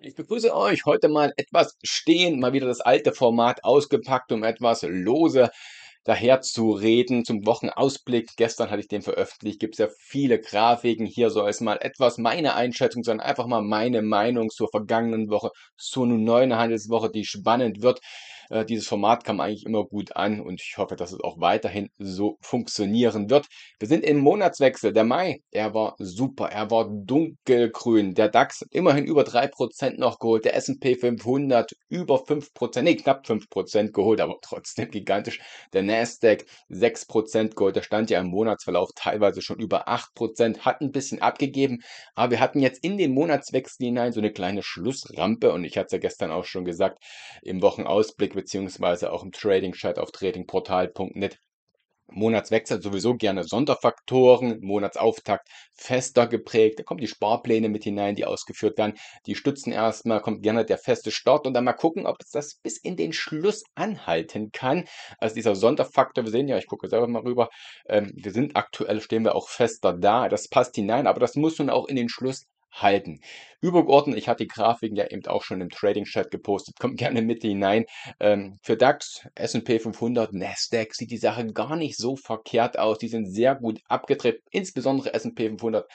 Ich begrüße euch heute mal etwas stehend, mal wieder das alte Format ausgepackt, um etwas lose daher zu reden zum Wochenausblick. Gestern hatte ich den veröffentlicht, gibt es ja viele Grafiken. Hier soll es mal etwas meine Einschätzung sein, einfach mal meine Meinung zur vergangenen Woche, zur neuen Handelswoche, die spannend wird. Äh, dieses Format kam eigentlich immer gut an und ich hoffe, dass es auch weiterhin so funktionieren wird. Wir sind im Monatswechsel. Der Mai, er war super, er war dunkelgrün. Der DAX immerhin über 3% noch geholt. Der S&P 500 über 5%, nee, knapp 5% geholt, aber trotzdem gigantisch. Der Nasdaq 6% geholt. Der stand ja im Monatsverlauf teilweise schon über 8%, hat ein bisschen abgegeben, aber wir hatten jetzt in den Monatswechsel hinein so eine kleine Schlussrampe und ich hatte es ja gestern auch schon gesagt, im Wochenausblick beziehungsweise auch im Trading-Chat auf tradingportal.net. Monatswechsel sowieso gerne Sonderfaktoren, Monatsauftakt fester geprägt, da kommen die Sparpläne mit hinein, die ausgeführt werden, die Stützen erstmal, kommt gerne der feste Start und dann mal gucken, ob es das bis in den Schluss anhalten kann. Also dieser Sonderfaktor, wir sehen ja, ich gucke selber mal rüber, ähm, wir sind aktuell, stehen wir auch fester da, das passt hinein, aber das muss nun auch in den Schluss halten. Übergeordnet, ich hatte die Grafiken ja eben auch schon im Trading Chat gepostet, kommt gerne mit hinein. Ähm, für DAX, S&P 500, Nasdaq sieht die Sache gar nicht so verkehrt aus. Die sind sehr gut abgetreten, insbesondere S&P 500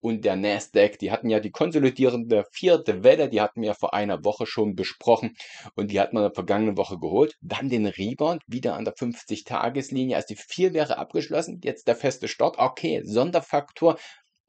und der Nasdaq. Die hatten ja die konsolidierende vierte Welle, die hatten wir vor einer Woche schon besprochen und die hat man in der vergangenen Woche geholt. Dann den Rebound wieder an der 50-Tageslinie, also die 4 wäre abgeschlossen, jetzt der feste Start. Okay, Sonderfaktor,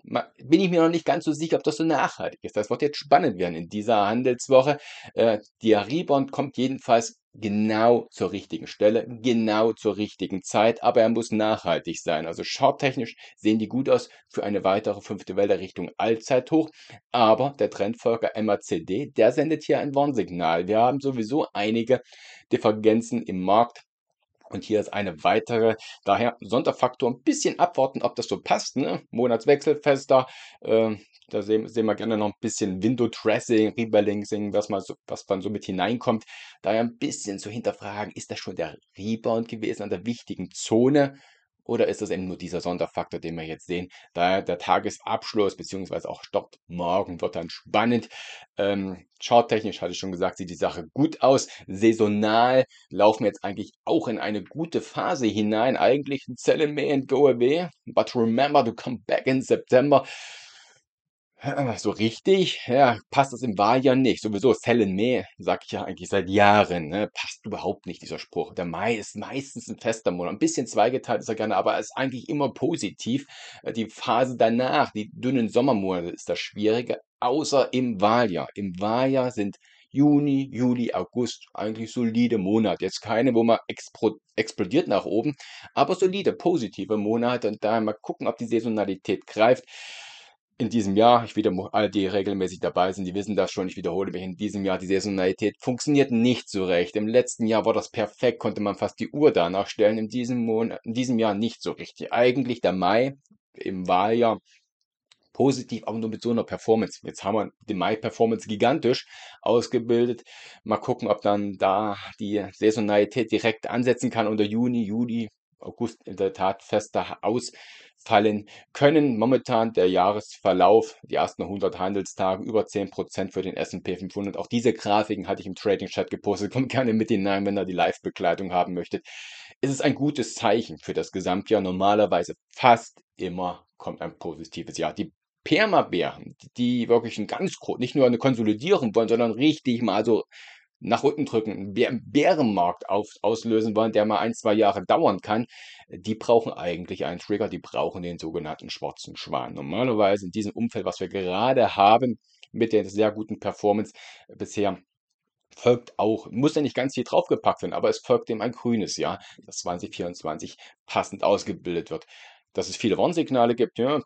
bin ich mir noch nicht ganz so sicher, ob das so nachhaltig ist. Das wird jetzt spannend werden in dieser Handelswoche. Äh, der Rebound kommt jedenfalls genau zur richtigen Stelle, genau zur richtigen Zeit, aber er muss nachhaltig sein. Also charttechnisch sehen die gut aus für eine weitere fünfte Welle Richtung Allzeithoch, aber der Trendfolger MACD, der sendet hier ein Warnsignal. Wir haben sowieso einige Differenzen im Markt und hier ist eine weitere. Daher Sonderfaktor ein bisschen abwarten, ob das so passt. Ne? Monatswechselfester. Äh, da sehen, sehen, wir gerne noch ein bisschen Window-Dressing, Rebalancing, was, man so, was man so mit hineinkommt. Daher ein bisschen zu hinterfragen, ist das schon der Rebound gewesen an der wichtigen Zone? Oder ist das eben nur dieser Sonderfaktor, den wir jetzt sehen? Daher der Tagesabschluss bzw. auch Start morgen wird dann spannend. Ähm, charttechnisch hatte ich schon gesagt, sieht die Sache gut aus. Saisonal laufen wir jetzt eigentlich auch in eine gute Phase hinein. Eigentlich ein Sell in May and go away. But remember to come back in September. Äh, so richtig ja, passt das im Wahljahr nicht. Sowieso, Sellen May, sag ich ja eigentlich seit Jahren, ne, passt überhaupt nicht, dieser Spruch. Der Mai ist meistens ein fester Monat. Ein bisschen zweigeteilt ist er gerne, aber ist eigentlich immer positiv. Äh, die Phase danach, die dünnen Sommermonate, ist das Schwierige, außer im Wahljahr. Im Wahljahr sind Juni, Juli, August eigentlich solide Monate. Jetzt keine, wo man explodiert nach oben, aber solide, positive Monate. Und da mal gucken, ob die Saisonalität greift in diesem Jahr, ich wieder, alle, die regelmäßig dabei sind, die wissen das schon, ich wiederhole mich, in diesem Jahr die Saisonalität funktioniert nicht so recht. Im letzten Jahr war das perfekt, konnte man fast die Uhr danach stellen, in diesem, Monat, in diesem Jahr nicht so richtig. Eigentlich der Mai im Wahljahr positiv, aber nur mit so einer Performance. Jetzt haben wir die Mai-Performance gigantisch ausgebildet. Mal gucken, ob dann da die Saisonalität direkt ansetzen kann unter Juni, Juli, August in der Tat fester aus fallen können. Momentan der Jahresverlauf, die ersten 100 Handelstage über 10% für den S&P 500. Auch diese Grafiken hatte ich im Trading Chat gepostet. Kommt gerne mit hinein, wenn ihr die Live-Begleitung haben möchtet. Es ist ein gutes Zeichen für das Gesamtjahr. Normalerweise fast immer kommt ein positives Jahr. Die Permabären, die wirklich ein ganz, nicht nur eine Konsolidierung wollen, sondern richtig mal so nach unten drücken, einen Bärenmarkt auf, auslösen wollen, der mal ein, zwei Jahre dauern kann, die brauchen eigentlich einen Trigger, die brauchen den sogenannten schwarzen Schwan. Normalerweise in diesem Umfeld, was wir gerade haben, mit der sehr guten Performance äh, bisher, folgt auch, muss ja nicht ganz viel draufgepackt werden, aber es folgt dem ein grünes Jahr, das 2024 passend ausgebildet wird. Dass es viele Warnsignale gibt, ja,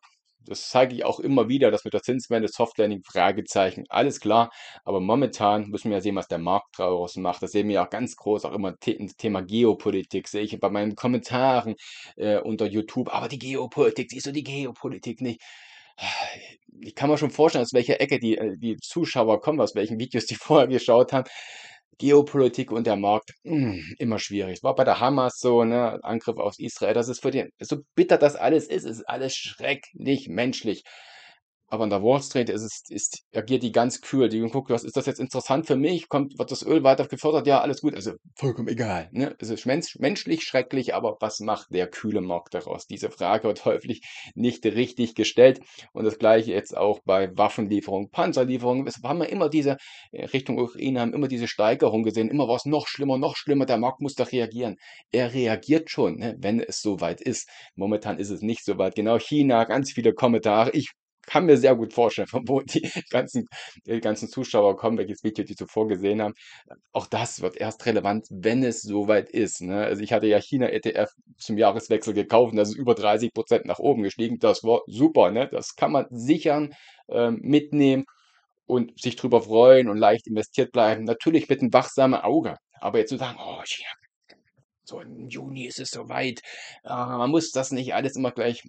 das zeige ich auch immer wieder, dass mit der Zinswende Softlanding Fragezeichen, alles klar. Aber momentan müssen wir ja sehen, was der Markt daraus macht. Das sehen wir ja auch ganz groß, auch immer The Thema Geopolitik, sehe ich bei meinen Kommentaren äh, unter YouTube. Aber die Geopolitik, siehst du die Geopolitik nicht? Ich kann mir schon vorstellen, aus welcher Ecke die, äh, die Zuschauer kommen, aus welchen Videos die vorher geschaut haben. Geopolitik und der Markt, mh, hm, immer schwierig. Es war bei der Hamas so, ne, Angriff auf Israel. Das ist für den, so bitter das alles ist, ist alles schrecklich menschlich. Aber in der Wall Street ist es, ist, agiert die ganz kühl. Die guckt, was ist das jetzt interessant für mich? Kommt, wird das Öl weiter gefördert? Ja, alles gut. Also vollkommen egal. Ne? Es ist mensch, menschlich schrecklich, aber was macht der kühle Markt daraus? Diese Frage wird häufig nicht richtig gestellt. Und das gleiche jetzt auch bei Waffenlieferungen, Panzerlieferungen. Es haben wir immer diese äh, Richtung Ukraine, haben immer diese Steigerung gesehen. Immer war es noch schlimmer, noch schlimmer. Der Markt muss da reagieren. Er reagiert schon, ne? wenn es soweit ist. Momentan ist es nicht soweit. Genau China, ganz viele Kommentare. Ich kann mir sehr gut vorstellen, von wo die ganzen, die äh, ganzen Zuschauer kommen, welches Video die zuvor gesehen haben. Auch das wird erst relevant, wenn es soweit ist. Ne? Also ich hatte ja China-ETF zum Jahreswechsel gekauft und das ist über 30 Prozent nach oben gestiegen. Das war super. Ne? Das kann man sichern, äh, mitnehmen und sich drüber freuen und leicht investiert bleiben. Natürlich mit einem wachsamen Auge. Aber jetzt zu sagen, oh, China so im Juni ist es soweit. Äh, man muss das nicht alles immer gleich.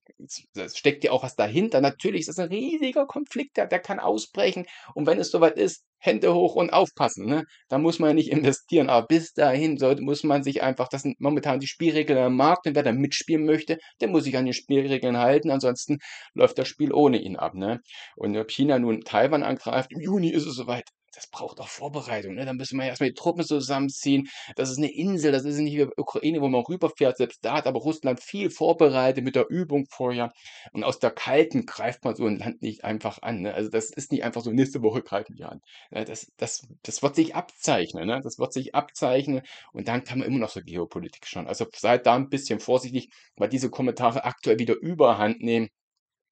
Es steckt ja auch was dahinter. Natürlich ist das ein riesiger Konflikt, der, der kann ausbrechen. Und wenn es soweit ist, Hände hoch und aufpassen. Ne? Da muss man nicht investieren. Aber bis dahin sollte, muss man sich einfach, das sind momentan die Spielregeln am Markt. Und wer da mitspielen möchte, der muss sich an die Spielregeln halten. Ansonsten läuft das Spiel ohne ihn ab. Ne? Und ob China nun Taiwan angreift, im Juni ist es soweit das braucht auch Vorbereitung. Ne? Da müssen wir erstmal die Truppen zusammenziehen. Das ist eine Insel, das ist nicht wie Ukraine, wo man rüberfährt. Selbst da hat aber Russland viel vorbereitet mit der Übung vorher. Und aus der Kalten greift man so ein Land nicht einfach an. Ne? Also das ist nicht einfach so, nächste Woche greifen wir an. Das, das, das wird sich abzeichnen. Ne? Das wird sich abzeichnen. Und dann kann man immer noch so Geopolitik schauen. Also seid da ein bisschen vorsichtig, weil diese Kommentare aktuell wieder überhand nehmen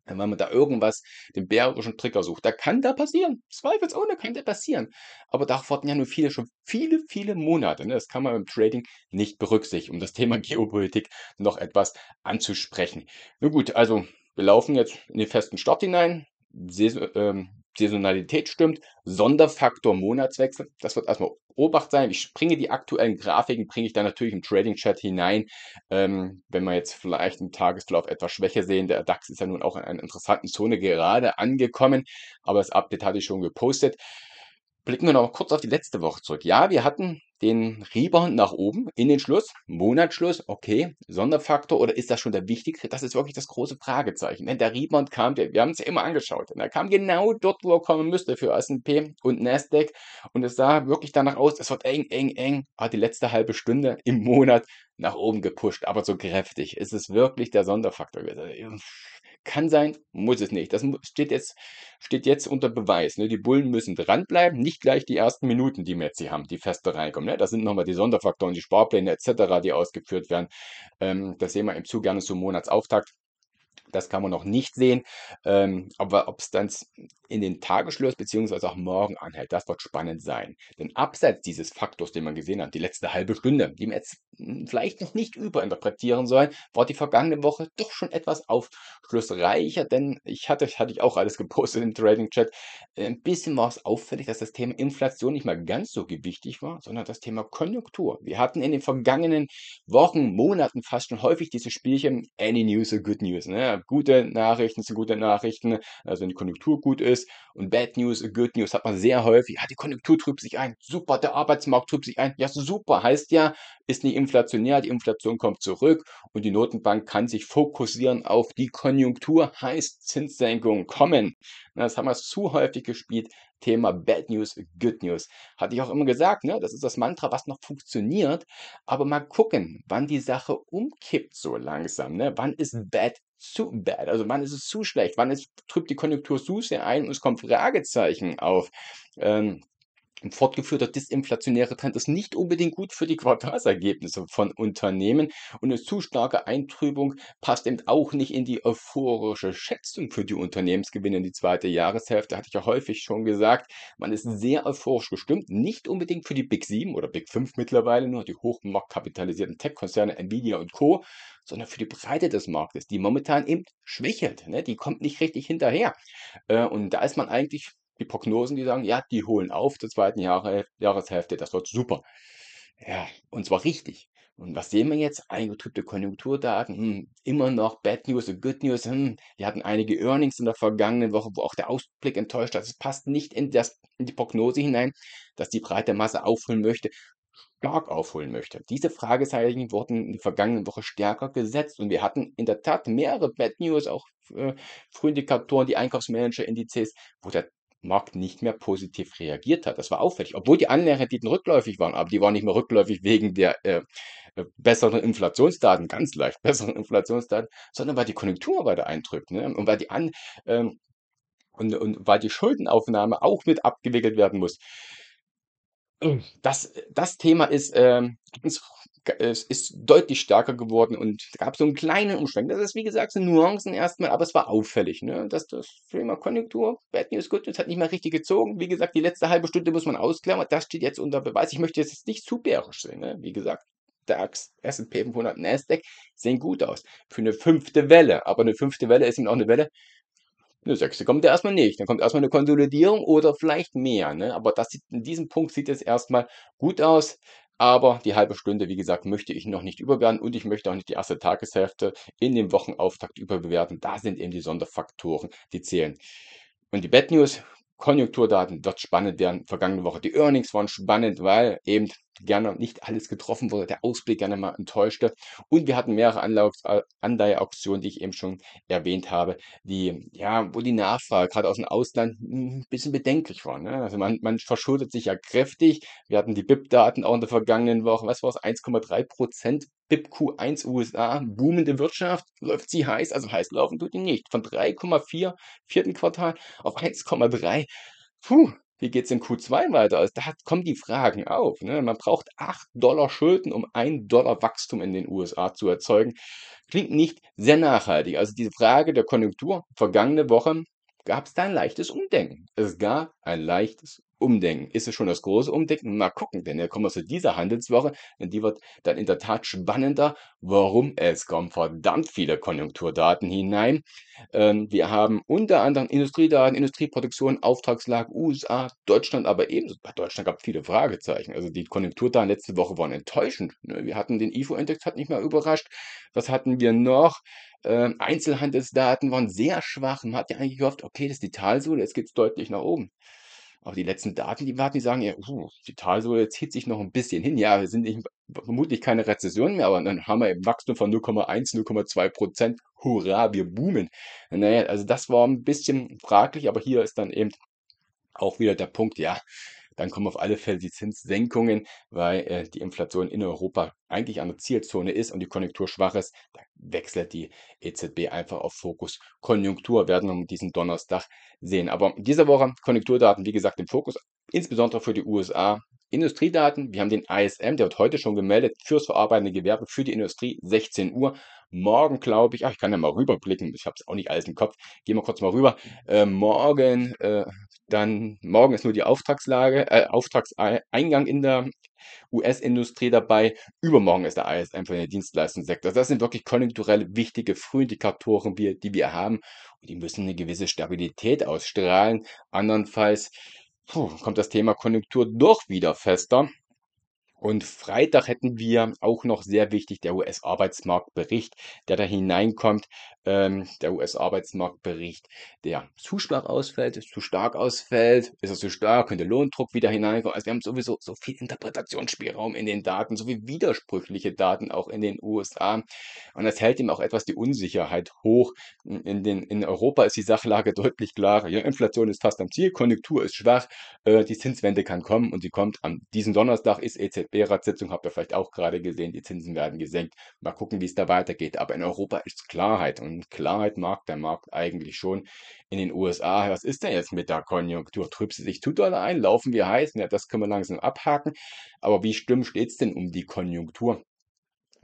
wenn man da irgendwas, den bärischen Trigger sucht. Da kann da passieren. Zweifelsohne kann da passieren. Aber da warten ja nur viele schon viele, viele Monate. Ne? Das kann man im Trading nicht berücksichtigen, um das Thema Geopolitik noch etwas anzusprechen. Nun gut, also wir laufen jetzt in den festen Start hinein. Saison, ähm, Saisonalität stimmt, Sonderfaktor Monatswechsel, das wird erstmal Obacht sein. Ich bringe die aktuellen Grafiken, bringe ich dann natürlich im Trading Chat hinein. Ähm, wenn wir jetzt vielleicht im Tagesverlauf etwas Schwäche sehen, der DAX ist ja nun auch in einer interessanten Zone gerade angekommen, aber das Update hatte ich schon gepostet. Blicken wir noch kurz auf die letzte Woche zurück. Ja, wir hatten den Rebound nach oben in den Schluss, Monatsschluss, okay, Sonderfaktor oder ist das schon der wichtigste? Das ist wirklich das große Fragezeichen. Denn ne? der Rebound kam, wir haben es ja immer angeschaut, und ne? er kam genau dort, wo er kommen müsste für S&P und Nasdaq und es sah wirklich danach aus, es wird eng, eng, eng, aber die letzte halbe Stunde im Monat nach oben gepusht, aber so kräftig. Es ist wirklich der Sonderfaktor. Kann sein, muss es nicht. Das steht jetzt, steht jetzt unter Beweis. Ne? Die Bullen müssen dranbleiben, nicht gleich die ersten Minuten, die Metzi haben, die feste reinkommen. Ne? Das sind nochmal die Sonderfaktoren, die Sparpläne etc., die ausgeführt werden. Ähm, das sehen wir im Zug gerne zum Monatsauftakt. Das kann man noch nicht sehen. Ähm, aber ob es dann in den Tagen schlürft, beziehungsweise auch morgen anhält, das wird spannend sein. Denn abseits dieses Faktors, den man gesehen hat, die letzte halbe Stunde, die wir jetzt hm, vielleicht noch nicht überinterpretieren sollen, war die vergangene Woche doch schon etwas aufschlussreicher, denn ich hatte, hatte ich auch alles gepostet im Trading Chat. Ein bisschen war es auffällig, dass das Thema Inflation nicht mal ganz so gewichtig war, sondern das Thema Konjunktur. Wir hatten in den vergangenen Wochen, Monaten fast schon häufig dieses Spielchen Any News is Good News. Ne? gute Nachrichten sind gute Nachrichten, also wenn die Konjunktur gut ist und Bad News, Good News hat man sehr häufig, ja, die Konjunktur trübt sich ein, super, der Arbeitsmarkt trübt sich ein, ja, super, heißt ja, ist nicht inflationär, die Inflation kommt zurück und die Notenbank kann sich fokussieren auf die Konjunktur, heißt Zinssenkungen kommen. Das haben wir zu häufig gespielt, Thema Bad News, Good News. Hatte ich auch immer gesagt, ne? das ist das Mantra, was noch funktioniert. Aber mal gucken, wann die Sache umkippt so langsam. Ne? Wann ist hm. Bad zu bad? Also wann ist es zu schlecht? Wann ist, trübt die Konjunktur zu sehr ein und es kommen Fragezeichen auf? Ähm, ein fortgeführter disinflationärer Trend ist nicht unbedingt gut für die Quartalsergebnisse von Unternehmen und eine zu starke Eintrübung passt eben auch nicht in die euphorische Schätzung für die Unternehmensgewinne in die zweite Jahreshälfte, hatte ich ja häufig schon gesagt. Man ist sehr euphorisch gestimmt, nicht unbedingt für die Big 7 oder Big 5 mittlerweile, nur die hochmarktkapitalisierten Tech-Konzerne Nvidia und Co., sondern für die Breite des Marktes, die momentan eben schwächelt. Ne? Die kommt nicht richtig hinterher. Äh, und da ist man eigentlich die Prognosen, die sagen, ja, die holen auf zur zweiten Jahre, Jahreshälfte, das wird super. Ja, und zwar richtig. Und was sehen wir jetzt? Eingetrübte Konjunkturdaten, hm, immer noch Bad News und Good News. Hm. Wir hatten einige Earnings in der vergangenen Woche, wo auch der Ausblick enttäuscht hat. Es passt nicht in, das, in die Prognose hinein, dass die breite Masse aufholen möchte, stark aufholen möchte. Diese Fragezeichen wurden in der vergangenen Woche stärker gesetzt und wir hatten in der Tat mehrere Bad News, auch äh, Frühindikatoren, die Einkaufsmanager-Indizes, wo der Markt nicht mehr positiv reagiert hat. Das war auffällig, obwohl die Anleiherenditen rückläufig waren, aber die waren nicht mehr rückläufig wegen der äh, äh besseren Inflationsdaten, ganz leicht besseren Inflationsdaten, sondern weil die Konjunktur weiter eindrückt ne? und weil die An ähm, und, und weil die Schuldenaufnahme auch mit abgewickelt werden muss. Das, das Thema ist ähm, ganz äh, es ist deutlich stärker geworden und es gab so einen kleinen Umschwenk. Das ist, wie gesagt, sind Nuancen erstmal, aber es war auffällig, ne? dass das Thema Konjunktur, Bad News, Good News hat nicht mal richtig gezogen. Wie gesagt, die letzte halbe Stunde muss man ausklammern. Das steht jetzt unter Beweis. Ich möchte jetzt nicht zu bärisch sein, ne? wie gesagt. DAX, S&P 500, Nasdaq sehen gut aus. Für eine fünfte Welle. Aber eine fünfte Welle ist eben auch eine Welle, eine sechste kommt ja erstmal nicht. Dann kommt erstmal eine Konsolidierung oder vielleicht mehr. Ne? Aber das sieht, in diesem Punkt sieht es erstmal gut aus. Aber die halbe Stunde, wie gesagt, möchte ich noch nicht überbewerten und ich möchte auch nicht die erste Tageshälfte in dem Wochenauftakt überbewerten. Da sind eben die Sonderfaktoren, die zählen. Und die Bad News Konjunkturdaten, dort spannend, deren vergangene Woche. Die Earnings waren spannend, weil eben gerne nicht alles getroffen wurde, der Ausblick gerne mal enttäuschte. Und wir hatten mehrere äh, Anleiheauktionen, die ich eben schon erwähnt habe, die, ja, wo die Nachfrage gerade aus dem Ausland ein bisschen bedenklich war. Ne? Also man, man verschuldet sich ja kräftig. Wir hatten die BIP-Daten auch in der vergangenen Woche, was war es, 1,3 Prozent BIP Q1 USA, boomende Wirtschaft, läuft sie heiß, also heiß laufen tut die nicht. Von 3,4 vierten Quartal auf 1,3. Puh, wie geht's im Q2 weiter? Also da kommen die Fragen auf. Ne? Man braucht 8 Dollar Schulden, um 1 Dollar Wachstum in den USA zu erzeugen. Klingt nicht sehr nachhaltig. Also diese Frage der Konjunktur, vergangene Woche gab es da ein leichtes Umdenken. Es gab ein leichtes Umdenken. Ist es schon das große Umdenken? Mal gucken, denn wir kommen aus dieser Handelswoche, denn die wird dann in der Tat spannender. Warum? Es kommen verdammt viele Konjunkturdaten hinein. Ähm, wir haben unter anderem Industriedaten, Industrieproduktion, Auftragslage USA, Deutschland, aber ebenso. Bei Deutschland gab es viele Fragezeichen. Also die Konjunkturdaten letzte Woche waren enttäuschend. Ne? Wir hatten den IFO-Index, hat nicht mal überrascht. Was hatten wir noch? äh, Einzelhandelsdaten waren sehr schwach. Man hat ja eigentlich gehofft, okay, das ist die Talsohle, jetzt geht es deutlich nach oben. Aber die letzten Daten, die warten, die sagen ja, uh, die Talsohle zieht sich noch ein bisschen hin. Ja, wir sind nicht, vermutlich keine Rezession mehr, aber dann haben wir eben Wachstum von 0,1, 0,2 Prozent. Hurra, wir boomen. Naja, also das war ein bisschen fraglich, aber hier ist dann eben auch wieder der Punkt, ja, dann kommen auf alle Fälle die Zinssenkungen, weil äh, die Inflation in Europa eigentlich an der Zielzone ist und die Konjunktur schwach ist. Da wechselt die EZB einfach auf Fokus Konjunktur, werden wir diesen Donnerstag sehen. Aber diese Woche Konjunkturdaten, wie gesagt, im Fokus, insbesondere für die USA. Industriedaten, wir haben den ISM, der wird heute schon gemeldet fürs verarbeitende Gewerbe, für die Industrie, 16 Uhr. Morgen, glaube ich, ach, ich kann ja mal rüberblicken, ich habe es auch nicht alles im Kopf, gehen wir kurz mal rüber. Äh, morgen äh, dann morgen ist nur die Auftragslage, äh, Auftragseingang in der US-Industrie dabei. Übermorgen ist der ISM für den Dienstleistungssektor. Also das sind wirklich konjunkturell wichtige Frühindikatoren, die wir haben. Und die müssen eine gewisse Stabilität ausstrahlen. Andernfalls puh, kommt das Thema Konjunktur doch wieder fester und Freitag hätten wir auch noch sehr wichtig der US-Arbeitsmarktbericht, der da hineinkommt. Ähm, der US-Arbeitsmarktbericht, der zu schwach ausfällt, zu stark ausfällt, ist er zu stark, könnte Lohndruck wieder hineinkommen. Also wir haben sowieso so viel Interpretationsspielraum in den Daten, so viel widersprüchliche Daten auch in den USA. Und das hält ihm auch etwas die Unsicherheit hoch. In, den, in Europa ist die Sachlage deutlich klarer. Ja, Inflation ist fast am Ziel, Konjunktur ist schwach, äh, die Zinswende kann kommen und sie kommt am diesen Donnerstag ist EZB Beiratssitzung, habt ihr vielleicht auch gerade gesehen, die Zinsen werden gesenkt. Mal gucken, wie es da weitergeht. Aber in Europa ist Klarheit und Klarheit mag der Markt eigentlich schon. In den USA, was ist denn jetzt mit der Konjunktur? Trübt sie sich zu doll ein? Laufen wir heiß? Ja, das können wir langsam abhaken. Aber wie schlimm steht es denn um die Konjunktur?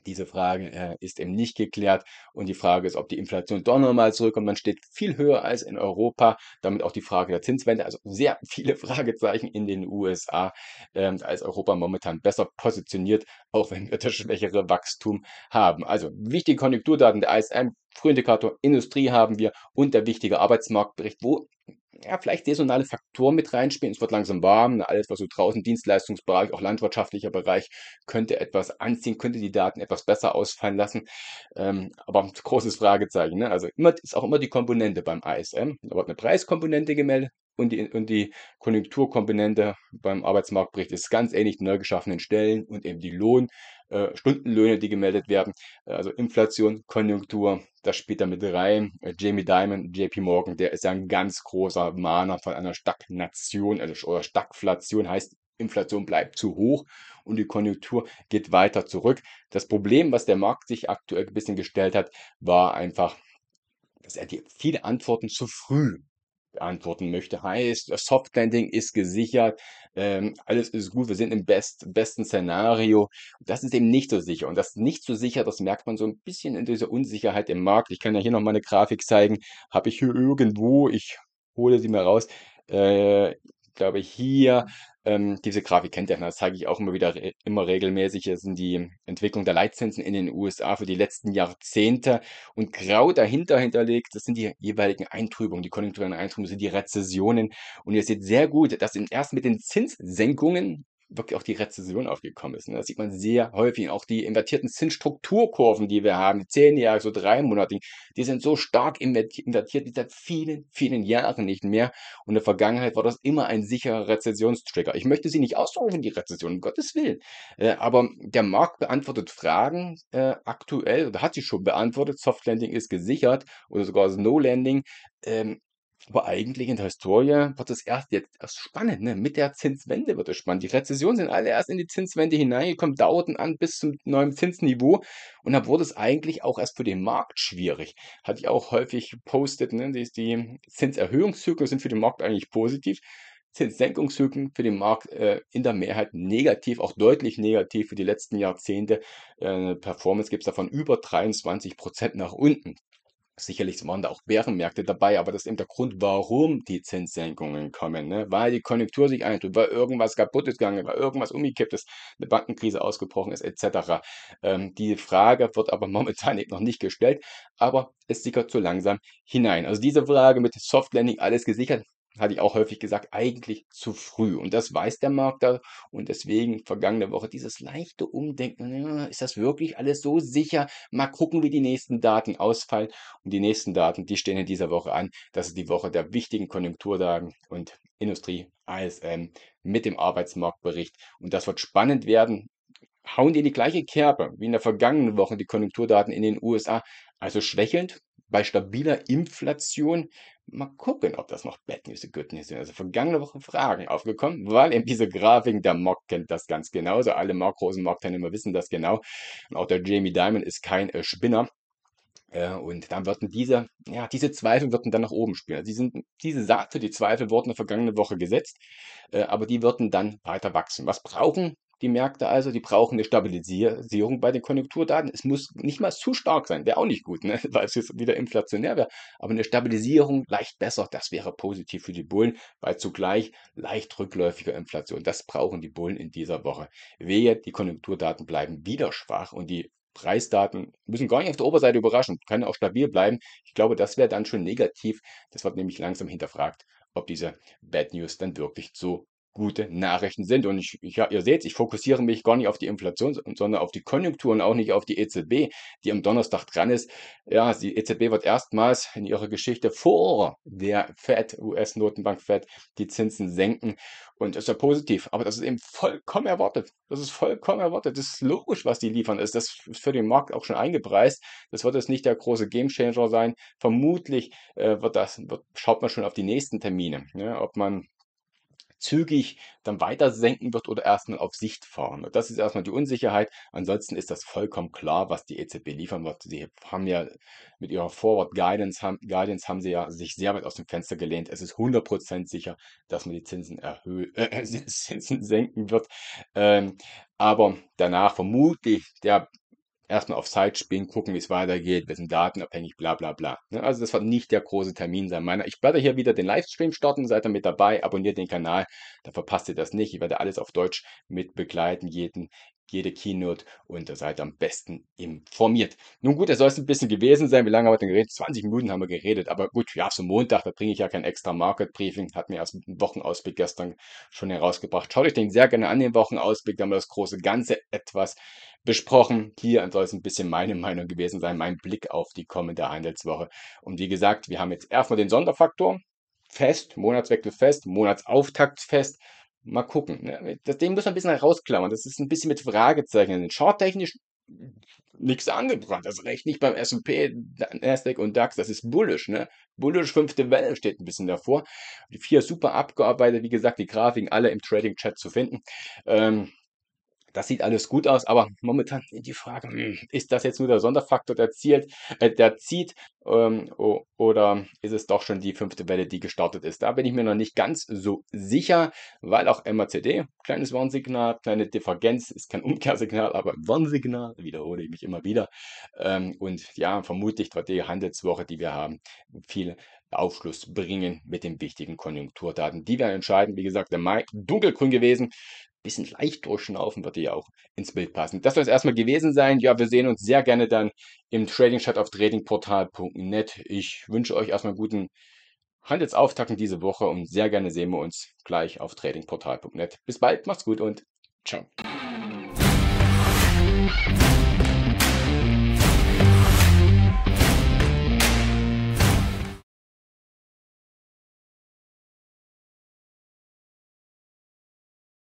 Diese Frage äh, ist eben nicht geklärt und die Frage ist, ob die Inflation doch nochmal zurückkommt. Man steht viel höher als in Europa, damit auch die Frage der Zinswende. Also sehr viele Fragezeichen in den USA, ähm, als Europa momentan besser positioniert, auch wenn wir das schwächere Wachstum haben. Also wichtige Konjunkturdaten der ISM, Frühindikator Industrie haben wir und der wichtige Arbeitsmarktbericht, wo ja, vielleicht saisonale Faktoren mit reinspielen. Es wird langsam warm. Alles, was so draußen Dienstleistungsbereich, auch landwirtschaftlicher Bereich, könnte etwas anziehen, könnte die Daten etwas besser ausfallen lassen. Ähm, aber ein großes Fragezeichen. Ne? Also immer, ist auch immer die Komponente beim ISM. Da wird eine Preiskomponente gemeldet und die, und die Konjunkturkomponente beim Arbeitsmarktbericht ist ganz ähnlich neu geschaffenen Stellen und eben die Lohn- äh, Stundenlöhne, die gemeldet werden. Äh, also Inflation, Konjunktur, das spielt damit rein. Äh, Jamie Dimon, JP Morgan, der ist ja ein ganz großer Mahner von einer Stagnation also Stagflation, heißt Inflation bleibt zu hoch und die Konjunktur geht weiter zurück. Das Problem, was der Markt sich aktuell ein bisschen gestellt hat, war einfach, dass er die viele Antworten zu früh beantworten möchte. Heißt, Soft Landing ist gesichert, ähm, alles ist gut, wir sind im best, besten Szenario. Das ist eben nicht so sicher. Und das nicht so sicher, das merkt man so ein bisschen in dieser Unsicherheit im Markt. Ich kann ja hier noch mal eine Grafik zeigen. Habe ich hier irgendwo, ich hole sie mal raus, äh, glaube ich, hier ähm, diese Grafik kennt ihr, das zeige ich auch immer wieder, immer regelmäßig. Hier sind die Entwicklung der Leitzinsen in den USA für die letzten Jahrzehnte und grau dahinter hinterlegt, das sind die jeweiligen Eintrübungen, die konjunkturellen Eintrübungen sind die Rezessionen. Und ihr seht sehr gut, dass erst mit den Zinssenkungen wirklich auch die Rezession aufgekommen ist. Ne? Das sieht man sehr häufig. Auch die invertierten Zinsstrukturkurven, die wir haben, zehn Jahre, so drei Monate, die sind so stark invertiert wie seit vielen, vielen Jahren nicht mehr. Und in der Vergangenheit war das immer ein sicherer Rezessionstrigger. Ich möchte sie nicht ausrufen, die Rezession, um Gottes Willen. Äh, aber der Markt beantwortet Fragen äh, aktuell oder hat sie schon beantwortet. Soft Landing ist gesichert oder sogar Snow Landing. Ähm, aber eigentlich in der Historie wird es erst jetzt erst spannend, ne? Mit der Zinswende wird es spannend. Die Rezessionen sind alle erst in die Zinswende hineingekommen, dauerten an bis zum neuen Zinsniveau und da wurde es eigentlich auch erst für den Markt schwierig. Hatte ich auch häufig gepostet, ne? Die, die Zinserhöhungszyklen sind für den Markt eigentlich positiv. Zinssenkungszyklen für den Markt äh, in der Mehrheit negativ, auch deutlich negativ für die letzten Jahrzehnte. Äh, Performance gibt es davon über 23 Prozent nach unten. Sicherlich waren da auch Bärenmärkte dabei, aber das ist eben der Grund, warum die Zinssenkungen kommen. Ne? Weil die Konjunktur sich eintritt, weil irgendwas kaputt ist gegangen, weil irgendwas umgekippt ist, eine Bankenkrise ausgebrochen ist, etc. Ähm, die Frage wird aber momentan eben noch nicht gestellt, aber es sickert so langsam hinein. Also diese Frage mit Soft Landing, alles gesichert, hatte ich auch häufig gesagt, eigentlich zu früh. Und das weiß der Markt da. Und deswegen vergangene Woche dieses leichte Umdenken, ist das wirklich alles so sicher? Mal gucken, wie die nächsten Daten ausfallen. Und die nächsten Daten, die stehen in dieser Woche an. Das ist die Woche der wichtigen Konjunkturdaten und Industrie, ASM mit dem Arbeitsmarktbericht. Und das wird spannend werden. Hauen die in die gleiche Kerbe wie in der vergangenen Woche die Konjunkturdaten in den USA. Also schwächelnd, bei stabiler Inflation Mal gucken, ob das noch Bad News und Good News sind. Also vergangene Woche Fragen aufgekommen, weil eben diese Grafiken, der Mock kennt das ganz genau. Also alle Mock, großen Mock-Teilnehmer wissen das genau. Und auch der Jamie Diamond ist kein äh, Spinner. Äh, und dann würden diese, ja, diese Zweifel würden dann nach oben spielen. Also die sind, diese Saate, die Zweifel wurden in der vergangenen Woche gesetzt, äh, aber die würden dann weiter wachsen. Was brauchen die Märkte also, die brauchen eine Stabilisierung bei den Konjunkturdaten. Es muss nicht mal zu stark sein, wäre auch nicht gut, ne? weil es jetzt wieder inflationär wäre. Aber eine Stabilisierung leicht besser, das wäre positiv für die Bullen, weil zugleich leicht rückläufiger Inflation. Das brauchen die Bullen in dieser Woche. Wehe, die Konjunkturdaten bleiben wieder schwach und die Preisdaten müssen gar nicht auf der Oberseite überraschen, können auch stabil bleiben. Ich glaube, das wäre dann schon negativ. Das wird nämlich langsam hinterfragt, ob diese Bad News dann wirklich so gute Nachrichten sind. Und ich, ich, ihr seht, ich fokussiere mich gar nicht auf die Inflation, sondern auf die Konjunktur und auch nicht auf die EZB, die am Donnerstag dran ist. Ja, die EZB wird erstmals in ihrer Geschichte vor der Fed, US-Notenbank Fed, die Zinsen senken. Und das ist ja positiv. Aber das ist eben vollkommen erwartet. Das ist vollkommen erwartet. Das ist logisch, was die liefern. Das ist für den Markt auch schon eingepreist. Das wird jetzt nicht der große Gamechanger sein. Vermutlich äh, wird das, wird, schaut man schon auf die nächsten Termine, ne? ob man zügig dann weiter senken wird oder erstmal auf Sicht fahren. Und das ist erstmal die Unsicherheit. Ansonsten ist das vollkommen klar, was die EZB liefern wird. Sie haben ja mit ihrer Forward Guidance haben, Guidance haben sie ja sich sehr weit aus dem Fenster gelehnt. Es ist 100% sicher, dass man die Zinsen erhöht, äh, Zinsen senken wird. Ähm, aber danach vermutlich der erstmal auf Zeit spielen, gucken, wie es weitergeht, wir sind datenabhängig, bla bla bla. Ne? Also das wird nicht der große Termin sein meiner. Ich werde hier wieder den Livestream starten, seid damit dabei, abonniert den Kanal, da verpasst ihr das nicht. Ich werde alles auf Deutsch mit begleiten, jeden jede Keynote und ihr seid am besten informiert. Nun gut, es soll es ein bisschen gewesen sein. Wie lange haben wir denn geredet? 20 Minuten haben wir geredet. Aber gut, ja, so Montag, da bringe ich ja kein extra Market Briefing. Hat mir erst einen Wochenausblick gestern schon herausgebracht. Schaut euch den sehr gerne an, den Wochenausblick. Da haben wir das große Ganze etwas besprochen. Hier soll es ein bisschen meine Meinung gewesen sein, mein Blick auf die kommende Handelswoche. Und wie gesagt, wir haben jetzt erstmal den Sonderfaktor fest, Monatswechsel fest, Monatsauftakt fest. Mal gucken. Ne? Das, den muss man ein bisschen herausklammern. Das ist ein bisschen mit Fragezeichen. Shorttechnisch nichts angebrannt. Das reicht nicht beim S&P, Nasdaq und DAX. Das ist bullish, ne? Bullish fünfte Welle steht ein bisschen davor. Die vier super abgearbeitet. Wie gesagt, die Grafiken alle im Trading Chat zu finden. Ähm, das sieht alles gut aus, aber momentan die Frage, hm, ist das jetzt nur der Sonderfaktor, der zielt, äh, der zieht, ähm, oder ist es doch schon die fünfte Welle, die gestartet ist? Da bin ich mir noch nicht ganz so sicher, weil auch MACD, kleines Warnsignal, kleine Divergenz, ist kein Umkehrsignal, aber Warnsignal, wiederhole ich mich immer wieder. Ähm, und ja, vermutlich die Handelswoche, die wir haben, viel Aufschluss bringen mit den wichtigen Konjunkturdaten, die werden entscheiden. Wie gesagt, der Mai dunkelgrün gewesen, bisschen leicht durchschnaufen würde ja auch ins Bild passen. Das soll es erstmal gewesen sein. Ja, wir sehen uns sehr gerne dann im Trading Chat auf tradingportal.net. Ich wünsche euch erstmal guten Handelsauftakt diese Woche und sehr gerne sehen wir uns gleich auf tradingportal.net. Bis bald, macht's gut und ciao.